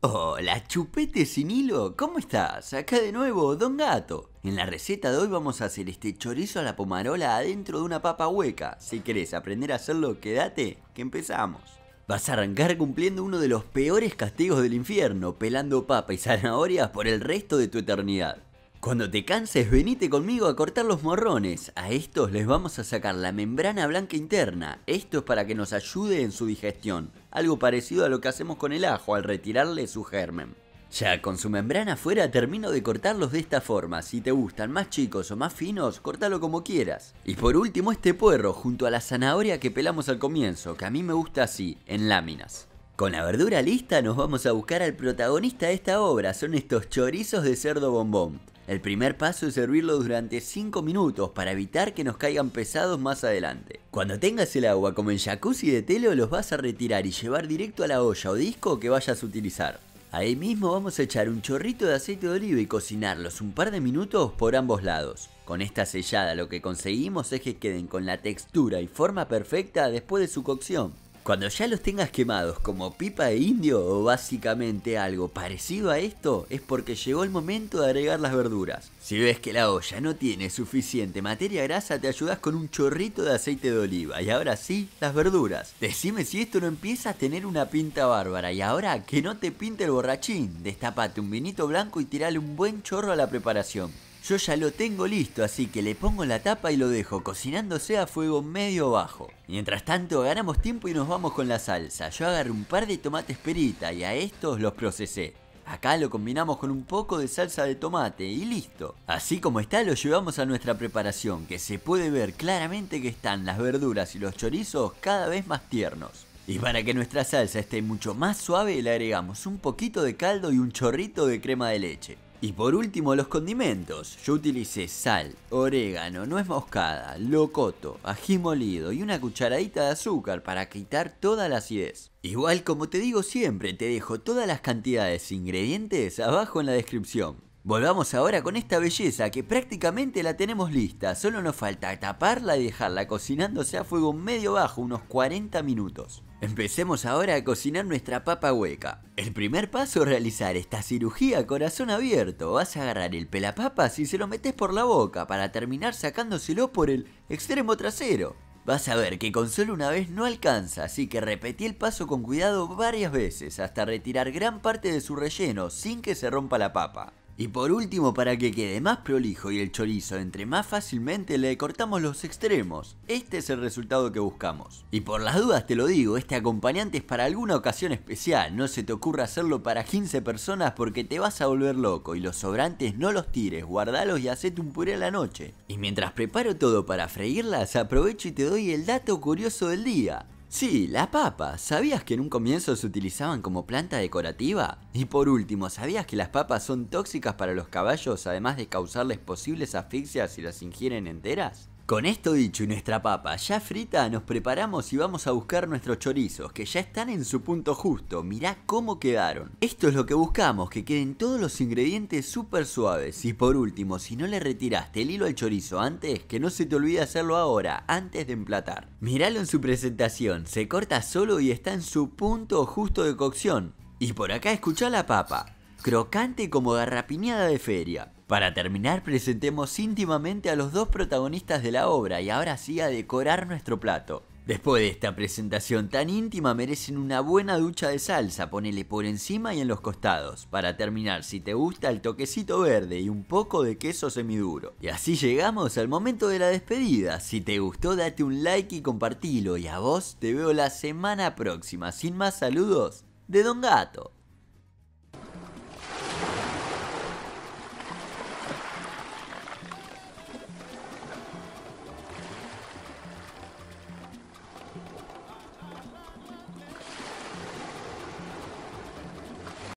Hola chupete sin hilo, ¿cómo estás? Acá de nuevo, Don Gato. En la receta de hoy vamos a hacer este chorizo a la pomarola adentro de una papa hueca. Si querés aprender a hacerlo, quédate, que empezamos. Vas a arrancar cumpliendo uno de los peores castigos del infierno, pelando papa y zanahorias por el resto de tu eternidad. Cuando te canses, venite conmigo a cortar los morrones. A estos les vamos a sacar la membrana blanca interna. Esto es para que nos ayude en su digestión. Algo parecido a lo que hacemos con el ajo al retirarle su germen. Ya con su membrana fuera termino de cortarlos de esta forma, si te gustan más chicos o más finos, cortalo como quieras. Y por último este puerro junto a la zanahoria que pelamos al comienzo, que a mí me gusta así, en láminas. Con la verdura lista nos vamos a buscar al protagonista de esta obra, son estos chorizos de cerdo bombón. El primer paso es servirlo durante 5 minutos para evitar que nos caigan pesados más adelante. Cuando tengas el agua como en jacuzzi de telo los vas a retirar y llevar directo a la olla o disco que vayas a utilizar. Ahí mismo vamos a echar un chorrito de aceite de oliva y cocinarlos un par de minutos por ambos lados. Con esta sellada lo que conseguimos es que queden con la textura y forma perfecta después de su cocción. Cuando ya los tengas quemados como pipa de indio o básicamente algo parecido a esto, es porque llegó el momento de agregar las verduras. Si ves que la olla no tiene suficiente materia grasa, te ayudas con un chorrito de aceite de oliva. Y ahora sí, las verduras. Decime si esto no empieza a tener una pinta bárbara. Y ahora que no te pinte el borrachín, destapate un vinito blanco y tirale un buen chorro a la preparación. Yo ya lo tengo listo, así que le pongo la tapa y lo dejo cocinándose a fuego medio bajo. Mientras tanto, ganamos tiempo y nos vamos con la salsa. Yo agarré un par de tomates perita y a estos los procesé. Acá lo combinamos con un poco de salsa de tomate y listo. Así como está lo llevamos a nuestra preparación, que se puede ver claramente que están las verduras y los chorizos cada vez más tiernos. Y para que nuestra salsa esté mucho más suave le agregamos un poquito de caldo y un chorrito de crema de leche. Y por último los condimentos. Yo utilicé sal, orégano, nuez moscada, locoto, ají molido y una cucharadita de azúcar para quitar toda la acidez. Igual como te digo siempre, te dejo todas las cantidades e ingredientes abajo en la descripción. Volvamos ahora con esta belleza que prácticamente la tenemos lista, solo nos falta taparla y dejarla cocinándose a fuego medio bajo unos 40 minutos. Empecemos ahora a cocinar nuestra papa hueca. El primer paso es realizar esta cirugía a corazón abierto. Vas a agarrar el pelapapa si se lo metes por la boca para terminar sacándoselo por el extremo trasero. Vas a ver que con solo una vez no alcanza, así que repetí el paso con cuidado varias veces hasta retirar gran parte de su relleno sin que se rompa la papa. Y por último, para que quede más prolijo y el chorizo entre más fácilmente, le cortamos los extremos. Este es el resultado que buscamos. Y por las dudas te lo digo, este acompañante es para alguna ocasión especial. No se te ocurra hacerlo para 15 personas porque te vas a volver loco y los sobrantes no los tires, guardalos y hacete un puré a la noche. Y mientras preparo todo para freírlas, aprovecho y te doy el dato curioso del día. Sí, la papa. ¿Sabías que en un comienzo se utilizaban como planta decorativa? Y por último, ¿sabías que las papas son tóxicas para los caballos además de causarles posibles asfixias si las ingieren enteras? Con esto dicho y nuestra papa ya frita, nos preparamos y vamos a buscar nuestros chorizos, que ya están en su punto justo, mirá cómo quedaron. Esto es lo que buscamos, que queden todos los ingredientes súper suaves. Y por último, si no le retiraste el hilo al chorizo antes, que no se te olvide hacerlo ahora, antes de emplatar. Míralo en su presentación, se corta solo y está en su punto justo de cocción. Y por acá escucha la papa, crocante como garrapiñada de feria. Para terminar, presentemos íntimamente a los dos protagonistas de la obra y ahora sí a decorar nuestro plato. Después de esta presentación tan íntima merecen una buena ducha de salsa, ponele por encima y en los costados. Para terminar, si te gusta, el toquecito verde y un poco de queso semiduro. Y así llegamos al momento de la despedida. Si te gustó, date un like y compartilo. Y a vos te veo la semana próxima. Sin más saludos, de Don Gato.